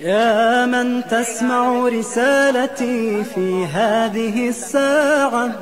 يا من تسمع رسالتي في هذه الساعة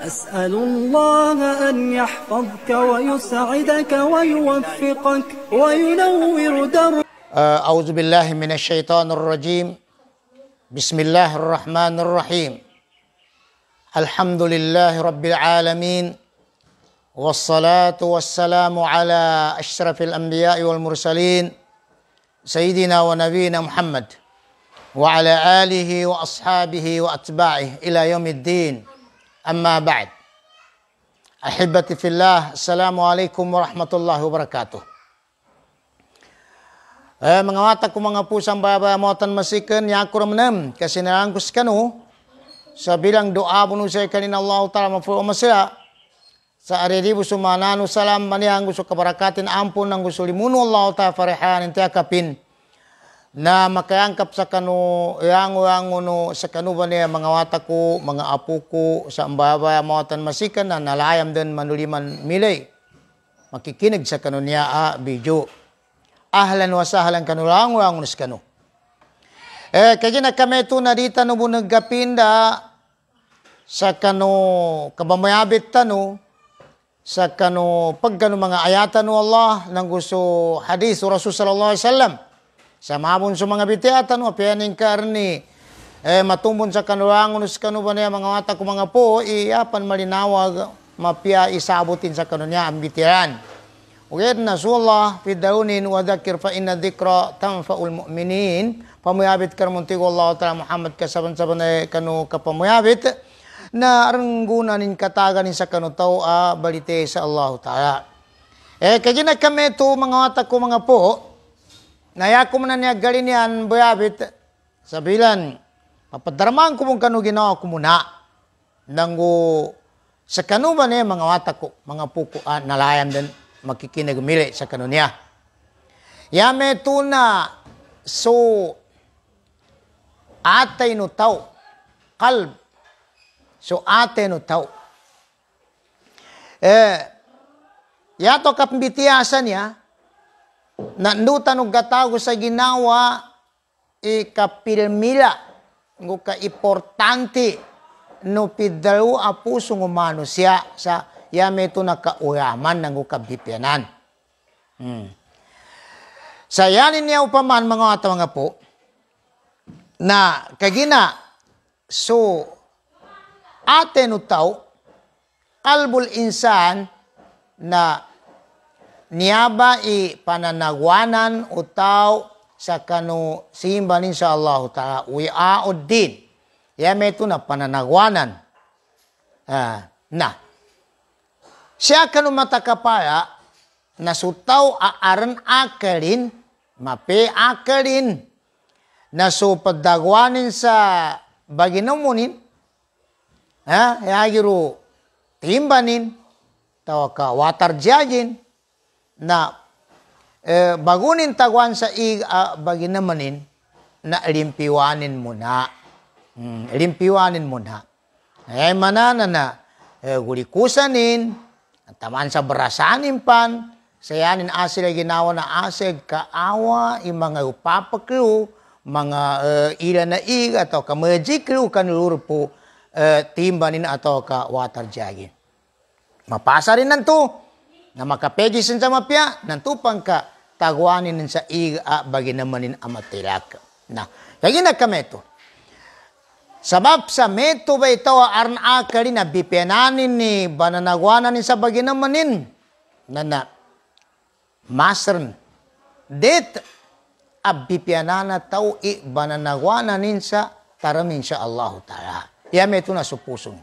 أسأل الله أن يحفظك ويسعدك ويوفقك وينور دربك آه، أعوذ بالله من الشيطان الرجيم بسم الله الرحمن الرحيم الحمد لله رب العالمين والصلاة والسلام على أشرف الأنبياء والمرسلين سيدنا ونبينا محمد وعلى آله وأصحابه وأتباعه إلى يوم الدين أما بعد أحبتي في الله السلام عليكم ورحمة الله وبركاته Eh, mengawata ko mga pusang babamotan masikan yakur menem kasi narangkus kanu sa bilang doa puno saya kanin Allah Ta'ala mafu masya sa aridibu sumananu salam maniang gusto kabarakatin ampun ng gusto limuno Allah ta farihan inti kapin na makayangkap sa kanu yang yang no sa kanu ba niya mga wata ko mga apo ko sa ambaba mawatan masikan na nalayam den manuliman milay makikinig sa kanu niya a video ahlan wa sahlan kanu lang ang unis kanu eh kaya na kami ito na dita no bunag sa kanu kabamayabit tanu sa kano pagkano mga ayatan ni Allah nang gusto hadis Rasul sallallahu alaihi wasallam sa mabon sa mga bitiatan o pianing karni eh matumbon sa kanuang unus kanu ba niya mga mata ko mga po iyapan malinawag mapia isabutin sa kanunya ang bitiran Uged na sulah fidaunin wa dhakir fa inna dhikra tanfa'ul mu'minin pamuyabit kar muntigo Allah taala Muhammad kasaban-saban eh, kanu kapamuyabit na arangguna nin kataga nin sa kanutaw a ah, balite sa Allah Ta'ala. Eh, kagina kami to mga watak ko mga po, nayakom na niya galinian bayabit sa bilan, papadarmaan ko mong kanu ginawa ko muna. Nanggo sa kanuman eh, mga watak ko, mga puko, ah, nalayan din makikinagmili sa kanunya. Yame to na, so, atay no tao, kalb, So ate no tao. Eh, yato kapmbitiasan niya, nandutan og gatago sa ginawa, ikapilmila, ng ka importante, no pidalo a ng umano siya sa yame ito nakauraman ng ukabipyanan. Hmm. Sayanin niya upaman mga ato nga po, na kagina, so atenu tau kalbul insan na niyaba i pananagwanan utaw tao sa kanu simbanin sa Allah ta'ala we aod din yame ito na pananagwanan uh, na siya kanu matakapaya nasutaw aaran akalin mape akalin naso padagwanin sa baginumunin ha yagiru e, timbanin tawa ka watarjagin na eh, bagunin taguan sa iga baginamanin na limpiwanin mo na. Hmm, limpiwanin mo na. Ay e, manana na eh, gulikusanin, taman sa barasanin pan, sayanin asila ginawa na asig kaawa, i mga upapakru, mga uh, ila na iga, to kamajikru kanulurpo, eh, timbanin ato ka water jagi. Mapasa rin nanto na makapegi sa mapya nanto pang ka tagwanin nin sa iga ah, bagi namanin amatilak. Na, kaya na kami ito. Sabab sa meto ba ito ah, aran akali na bipenanin ni bananagwanan ni sa bagi namanin na na masern det abipianana ah, tau i bananagwanan nin sa taramin sa Allah Ta'ala. Yame ito na so pusong.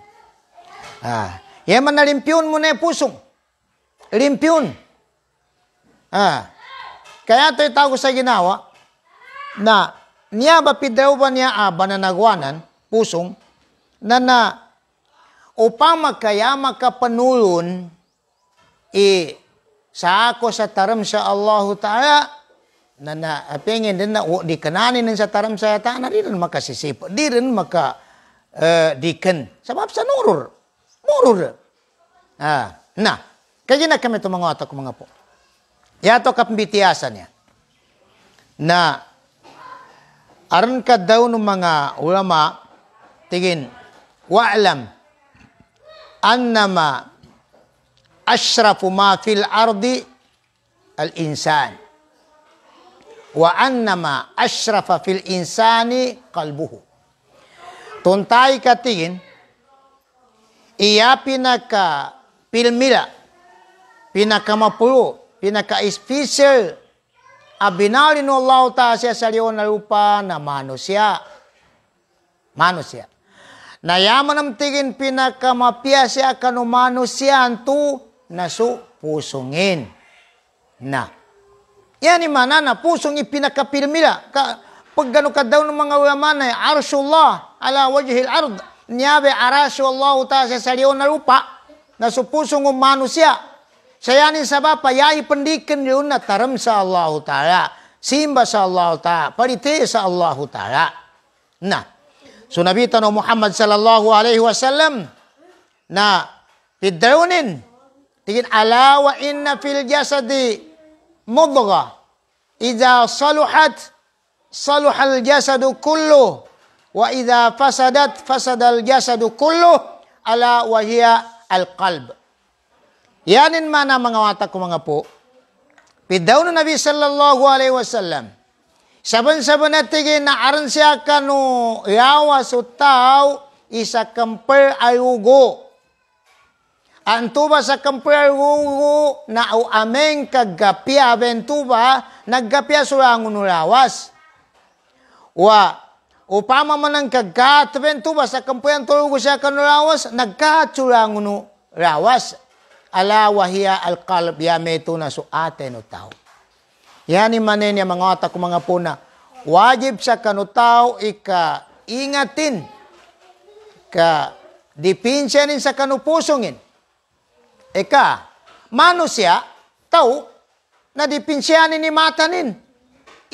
Ah, yaman na limpyun mo na pusong. Limpyun. Ah, kaya ito itago sa ginawa na niya ba pidaw ba niya aba na nagwanan, pusong, na na upang makaya makapanulon i e, sa ako sa taram sa Allahu Ta'ala na na apingin din na o, di kananin sa taram sa ta'ala na di rin makasisipo, di rin maka uh, diken sebab sa nurur murur ah nah, na kaya na kami mga atak mga po yato kapambitiasan niya na aron ka daw ng mga ulama tigin alam annama ashrafu ma fil ardi al-insan wa annama ashrafa fil insani qalbuhu Tuntay katigin, iya pinaka pilmila, pinaka mapulo, pinaka special, abinali no Allah ta siya sa na lupa na manusia. Manusia. Nayaman ang tigin pinaka mapia siya kanu manusia antu nasu pusungin. Na. Yan imana na pinaka ipinakapilmila. Ka, ಪಗ್ಗನು ಕದ್ದವನು ಮಂಗವಮಾನ ಅರ್ಶುಲ್ಲಾ ಅಲ ವಜ್ಹಿಲ್ ಅರ್ದ್ Niabe arasyallahu ta'ala sa sariyo na rupa na supusong ng manusia. Sayani sa bapa, yai pendikin yun na taram sa Allah ta'ala. Simba sa Allah ta'ala. Parite sa Allah ta'ala. Na. So Nabi Tano Muhammad sallallahu alaihi wasallam na pidawnin tigin alawa inna fil jasadi mudgha idha saluhat saluhal jasadu kullu wa idha fasadat fasadal jasadu kullu ala wahiya al-qalb. Yanin mana mga mata ko mga po. Pidaw na Nabi sallallahu alaihi wasallam. Saban-saban na tigin na aran siya ka no yawa so tao isa kamper ayugo. Ang tuba sa kamper ayugo na au ameng kagapia bentuba naggapia surangon ulawas. Wa, upama man ang kagkatapen tubas sa kampuyan tulog siya kanulawas, nagkachulangun rawas. Ala wahiya al kalb ya meto na so aten o tao. Yani manen ya mga ata mga puna. Wajib sa kanu tao ika ingatin ka dipinsya nin sa kanupusongin. Eka, manusya, tao, na dipinsyani ni matanin.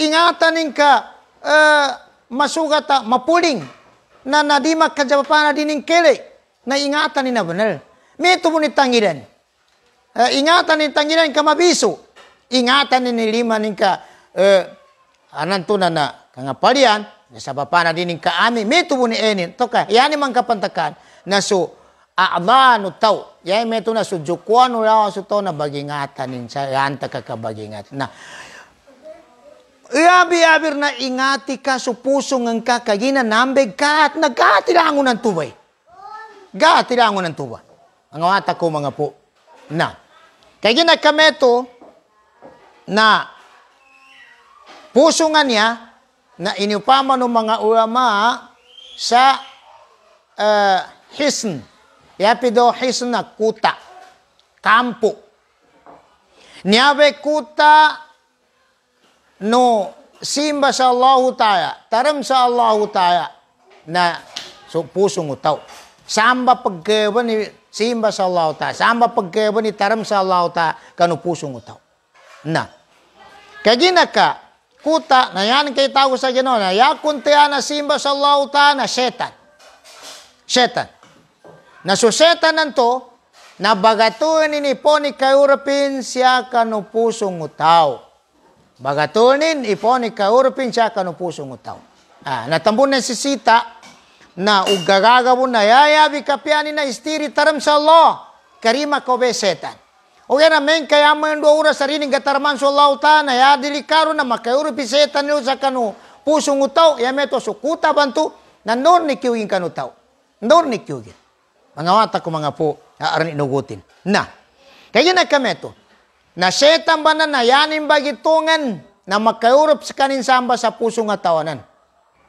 Ingatanin ka uh, eh, masugata mapuling na nadima kajapana dining kele na ingatan ina benar. Mito mo tangiran. Uh, ingatan ni tangiran kamabiso. Ingatan ni lima ning ka uh, eh, anantunan na kangapalian na sa papana dining ka ami. Mito ni enin. Toka, yani man kapantakan na so aabanu tau. Yay meto na so jukwano lawa so tau bagi bagingatan nin sa yanta ya Na, Iabi-abir na ingati ka sa puso ng kakaginan nambeg ka at nagkatilangon ng tuway. Gatilangon ng tuwa. Ang awata ko mga po. Na. Kaya ginakameto na puso nga niya na iniupaman ng mga ulama sa uh, hisn. Yapido hisn na kuta. Kampo. Niyabe kuta no simba sa Allahu Taala, taram sa Allahu Taala na so, pusong tao Samba pagkewa ni simba sa Allahu Taala, samba pagkewa ni taram sa Allahu Taala kanu puso pusong tao Na. Kagina ka kuta na yan kay tao sa Ginoo na ya na simba sa Allahu Taala na setan. Setan. Na so setan nanto na bagatuin ni po ni European siya kanu pusong tao Bagatunin, ipon, ikaurupin siya kanu pusong utaw. Ah, natambun na si Sita na ugagagawon na yayabi kapiani na istiri taram sa Allah. Karima ko besetan. O yan amen, kaya mo yung dua oras sarining gatarman sa Allah ta na yadili karo na makaurupi setan nyo sa kanu pusong utaw. Yameto sukuta bantu na noon ni kiwing kanu tao. Noon ni kiwing. Mga wata ko mga po, aaran inugutin. Na, kaya na kami ito. na setan ba na nayanin bagitungan na makaurup sa kanin samba sa puso nga tawanan.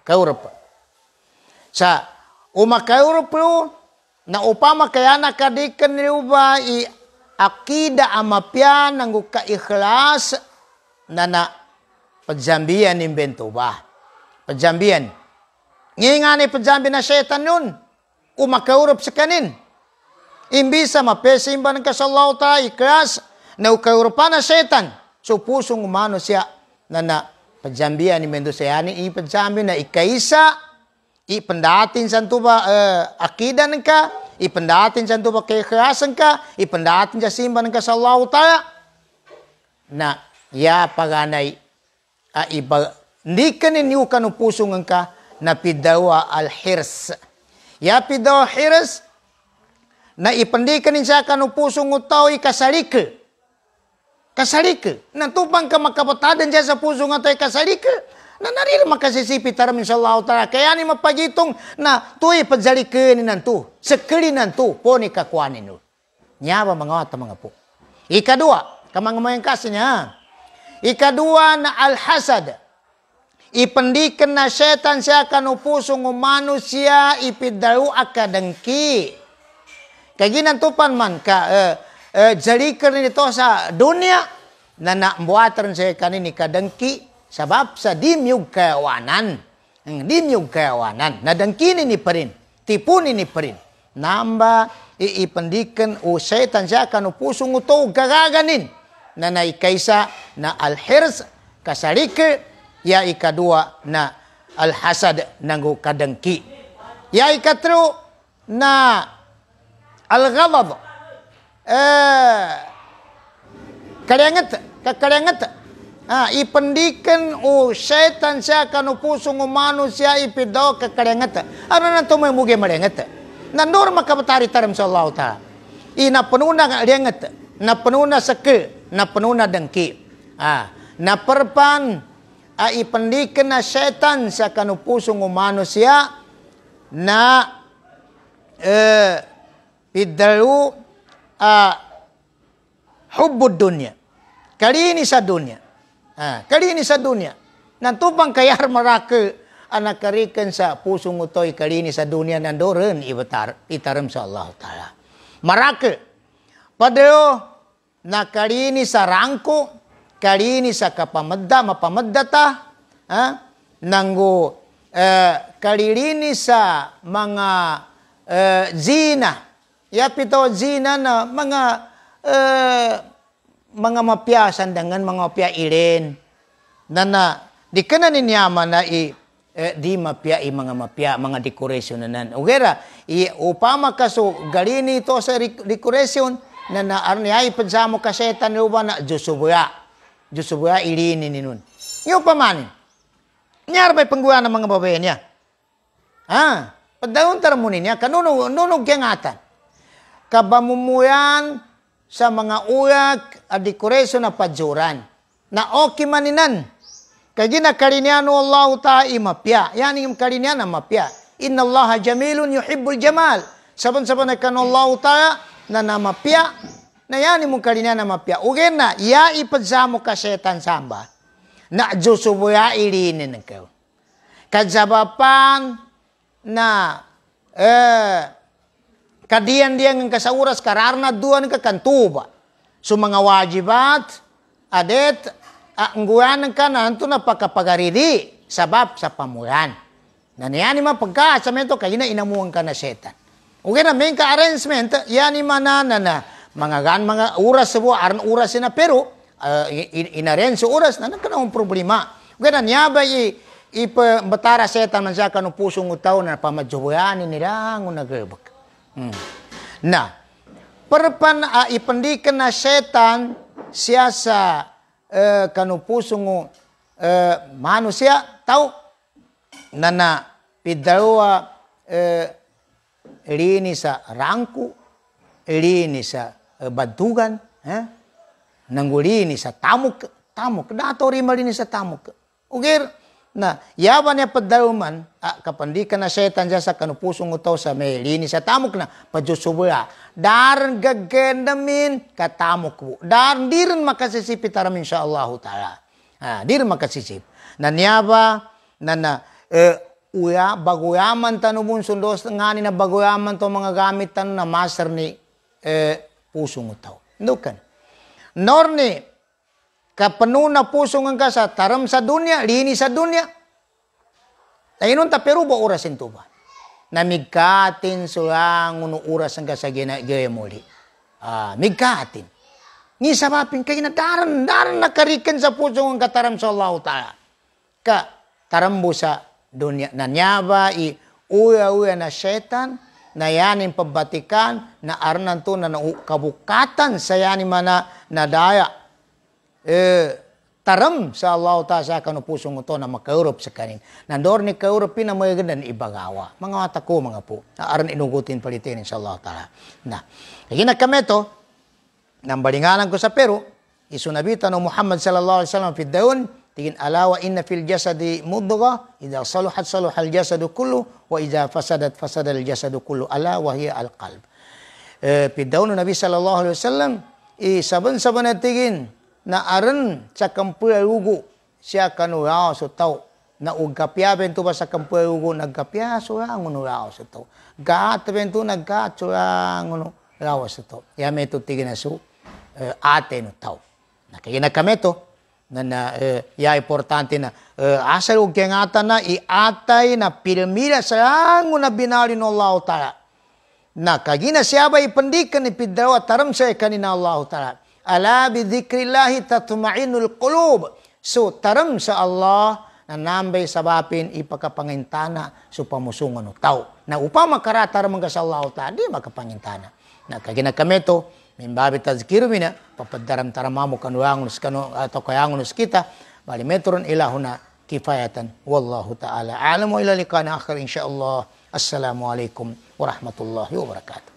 Kaurup. Sa umakaurup lo, na upama kaya nakadikan niyo ba i akida amapya ng kaikhlas na na pajambian imbento ba? Pajambian. Ngayon nga ni pajambi na setan nun. Umakaurap sa kanin. Imbis mapesimba ng kasalawta, iklas, na ukaurupana shetani chupusu ngumano nana pajambia nimendo seani i pajambi na ikaisa ipendatin santuba uh, akidan ka santuba kekhasan ka i pendatin sa simban ka sa Allah na ya paganay a iba ni kaninyu kanu pusung ka na pidawa al hirs ya pidawa hirs na ipendikanin sa kanu pusung utaw ikasalikal kasarike, na tupang ka makapatadan siya sa puso nga to'y kasarika na narili makasisipi taram insyaallah ta'ala kaya ni mapagitong na to'y pagsarika ni nanto sekali nanto po ni kakuanin no nyaba mga wata mga po ikadua kamangamayang kasi niya ikadua na alhasad ipendiken na setan siya kanupuso ng manusia ipidaru akadengki kaginan tupan man ka uh, eh, jalikan nito sa dunya na naambuatan sa kanini kadangki sabab sa dimyog kayawanan. Ang dimyog kayawanan. Nadangkinin ni pa rin. Tipunin ni pa rin. Namba iipandikan o setan siya kanupusong ito gagaganin na naikaisa na alhirs kasalikir ya ikadua na alhasad ng kadangki. Ya ikatro na alghadab Eh, karengat kakarengat ah ipendikan u sia kan o pusung u manusia ipido ana arana tumoy muge marengat na norma kabatari taram sallallahu taala na penuna rengat na penuna seke na penuna dengki ah na perpan a pendikan na sia kan o pusung u manusia na eh pidalu uh, hubbud dunya. Kalini sa dunya. Ah, kalini sa dunya. Nantupang kayar marake anak karikan sa pusong utoy kalini sa dunya nandoren ibatar itaram sa Allah Ta'ala. Marake. Padeo na kalini sa rangko, kalini sa kapamadda, mapamaddata, ha? nanggo eh, kalilini sa mga eh, zina, yapito zina na mga uh, eh, mga mapiyasan dengan mga mapya ilin na na di ka na ninyaman na i eh, di mapya i mga mapya mga decoration na nan ugera i upama kaso galini to sa decoration na arni ay pagsamo kaseta ni uba na Josubuya Josubuya ilin ni nun yung paman niyar ba'y pangguha ng mga babae niya ha ah, padaon taramunin niya kanunog nunog kengatan kabamumuyan sa mga uyak at dekoreso na pajuran. Na okay maninan. Kay kariniano Allah ta'i mapya. Yan yung karinian na mapya. Inna Allah jamilun yuhibbul jamal. Saban-saban na kan Allah ta'a na namapya. Na yan yung karinian na mapya. na, ya ipadsamo ka setan samba. Na Diyosubo ya irinin ka. kajabapan na eh, kadian dia nga kasauras oras kararna duan ka kantuba. So mga wajibat, adet, angguyan ah, ng kanan to napakapagaridi sabab sa pamulan. Naniyani man pagka-asamento kayo na inamuan ka na setan. Okay na, main ka-arrangement, yan man na, na, na mga gan, mga uras sa buwa, aran oras na, pero uh, ah, inaren sa uras na nagkanaong problema. Okay na, niyaba i, ipabatara setan man siya kanong pusong utaw na pamadyawayanin nila ang nagabak. Hmm. Nah, perpan ai na setan siasa eh, kanu pusungu eh, manusia tahu nana pidawa eh, lini sa rangku lini sa eh, badugan eh? nanggulini sa tamuk tamuk datori malini sa tamuk ugir na ya niya padauman, ah, kapan di ka na setan dyan sa kanupusong utaw sa may linis sa tamok na, padyusubula. Daran gagendamin katamok po. Daran di makasisip itaram insya Allah utara. Ah, di makasisip. Na niyaba, na na, eh, uya, baguyaman tanubun sundos ngani na baguyaman to mga gamit tanong na master ni eh, pusong utaw. Nukan. Norni, na puso nga kasa taram sa dunya lini sa dunya Ayun ta pero ba oras into ba namigkatin sulang uno oras ang kasa ginagayamuli ah migkatin ni sabapin kay nadaran daran nakariken sa puso nga kataram sa Allah taala ka tarambo sa dunya nanyaba i uya uya na setan na yanin pabatikan na arnan to na kabukatan sa yanin mana nadaya eh, tarang sa Allah ta sa kanu pusong ito na makaurup sa kanin. Nandor ni kaurup pinamayagan ng ibagawa. Mga mata ko, mga po. Aran inugutin palitin sa Allah ta. Na. Kaya nagkame ito, nambalingalan ko sa pero, isunabita no Muhammad sallallahu alaihi wasallam fi fiddaun, tingin alawa inna fil jasadi mudgha idha saluhat saluhal jasadu kullu wa idha fasadat fasadal jasadu kullu ala wa hiya al qalb. Eh, fiddaun Nabi sallallahu alaihi wasallam, i saban saban natigin, na eh, aren sakampua ugu siya kanurao so tau na ugapya bentu ba sakampua rugu nagapya surang unu rao so tau gat bentu nagat surang unu rao so tau ya metu tigina su ate no tau na kaya na kameto na na ya importante na asal ugyang na iatay na pilmira sarang unu binari no Allah na kagina siya ba ipandikan ni taram sa kanina Allah Ala bidhikrillahi tatmainul qulub. So, taram sa Allah na nambay sabapin ipakapangintana so pamusungan o tao. Na upa makarata ramang sa Allah ta, di makapangintana. Na kagina kaginakamito, mimbabi tazkiru mina, papadaram taramamu kanuangunos kanu ato kayangunos kita, bali metron ilahuna kifayatan. Wallahu ta'ala. Alamu وإلى لقاء akhir insyaAllah. شاء الله السلام عليكم